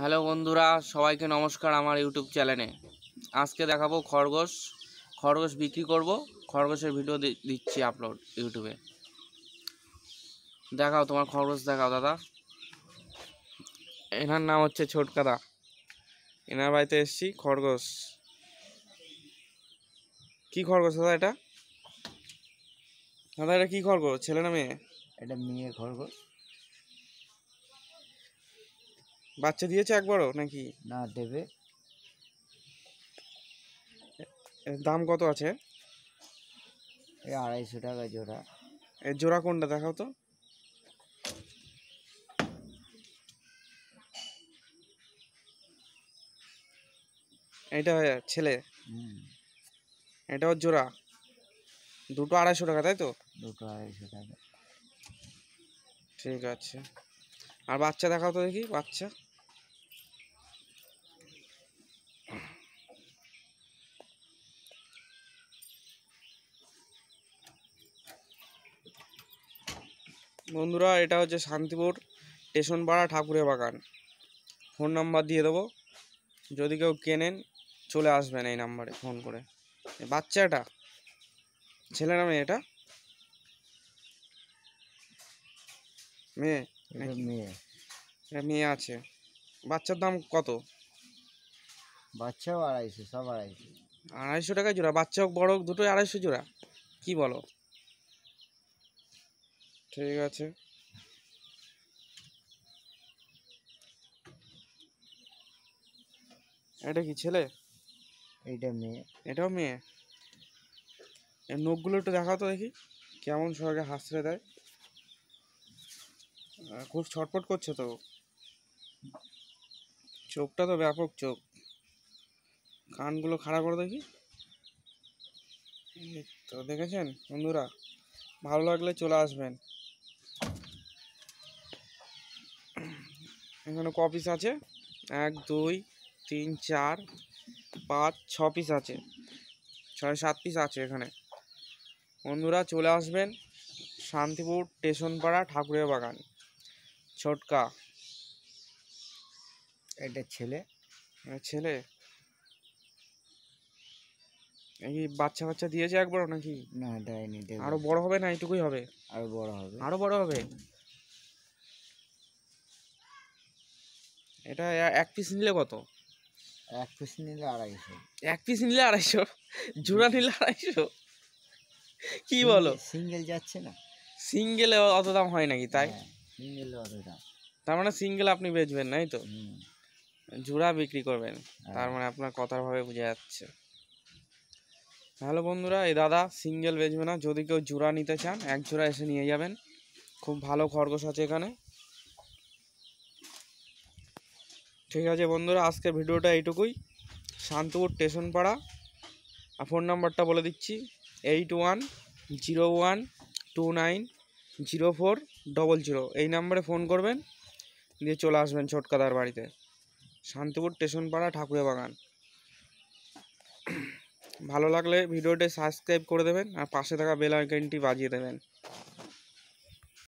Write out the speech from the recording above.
Hello বন্ধুরা সবাইকে নমস্কার আমার ইউটিউব চ্যানেলে আজকে দেখাবো খরগোশ খরগোশ বিক্রি করব খরগোশের ভিডিও দিচ্ছি আপলোড ইউটিউবে দেখাও তোমার খরগোশ দেখাও দাদা এনার নাম হচ্ছে ছোটকাদা এনার বাড়িতে এসছি খরগোশ কি খরগোশ দাদা এটা দাদা এটা কী খরগোশ ছেলে না মেয়ে এটা মেয়ে খরগোশ বাচ্চা দিয়েছে একবারও নাকি না দেবে দাম কত আছে এই আড়াইশো টাকা জোড়া এর জোড়া কোনটা দেখাও তো এটা ছেলে এটা ওর জোড়া দুটো আড়াইশো টাকা তাই তো দুটো আড়াইশো টাকা ঠিক আছে আর বাচ্চা দেখাও তো দেখি বাচ্চা বন্ধুরা এটা হচ্ছে শান্তিপুর স্টেশন পাড়া ঠাকুরের বাগান ফোন নাম্বার দিয়ে দেবো যদি কেউ কেনেন চলে আসবেন এই নাম্বারে ফোন করে বাচ্চাটা ছেলে নামে মেয়ে এটা মেয়ে মেয়ে মেয়ে আছে বাচ্চার দাম কত বাচ্চাও আড়াইশো সব আড়াইশো আড়াইশো টাকা জোড়া বাচ্চা হোক বড় হোক দুটোই আড়াইশো জোড়া কি বলো ঠিক আছে এটা কি ছেলে এইটা মেয়ে এটাও মেয়ে নখগুলো একটু দেখাও তো দেখি কেমন স্বর্গে হাসড়ে দেয় খুব ছটফট করছে তো চোখটা তো ব্যাপক চোখ কানগুলো খাড়া করে দেখি তো দেখেছেন বন্ধুরা ভালো লাগলে চলে আসবেন এখানে ক পিস আছে এক দুই তিন চার পাঁচ ছ পিস আছে ছয় সাত পিস আছে এখানে বন্ধুরা চলে আসবেন শান্তিপুর স্টেশনপাড়া ঠাকুরের বাগান ছোটকা এটা ছেলে ছেলে এই বাচ্চা বাচ্চা দিয়েছে একবার নাকি না দেয়নি আরো বড় হবে না এইটুকুই হবে আরো বড় হবে আরো বড় হবে এটা এক পিস নিলে কত এক পিস নিলে আড়াইশো এক পিস নিলে আড়াইশো জোড়া নিলে আড়াইশো কি বলো সিঙ্গেল যাচ্ছে না সিঙ্গেলে অত দাম হয় নাকি তাই হ্যাঁ, সিঙ্গেল অত দাম তার মানে সিঙ্গেল আপনি বেচবেন নাই তো জোড়া বিক্রি করবেন হ্যাঁ। তার মানে আপনার কথার ভাবে বুঝে যাচ্ছে হ্যালো বন্ধুরা এই দাদা সিঙ্গেল বেচবে না যদি কেউ জোড়া নিতে চান এক জোড়া এসে নিয়ে যাবেন খুব ভালো খরগোশ আছে এখানে ঠিক আছে বন্ধুরা আজকের ভিডিওটা এইটুকুই শান্তপুর স্টেশন পাড়া আর ফোন নাম্বারটা বলে দিচ্ছি eight one zero one two nine zero four double zero এই নাম্বারে ফোন করবেন দিয়ে চলে আসবেন ছোটকাদার বাড়িতে শান্তিপুর স্টেশন পাড়া ঠাকুরে বাগান ভালো লাগলে ভিডিওটি সাবস্ক্রাইব করে দেবেন আর পাশে থাকা বেল আইকনটি বাজিয়ে দেবেন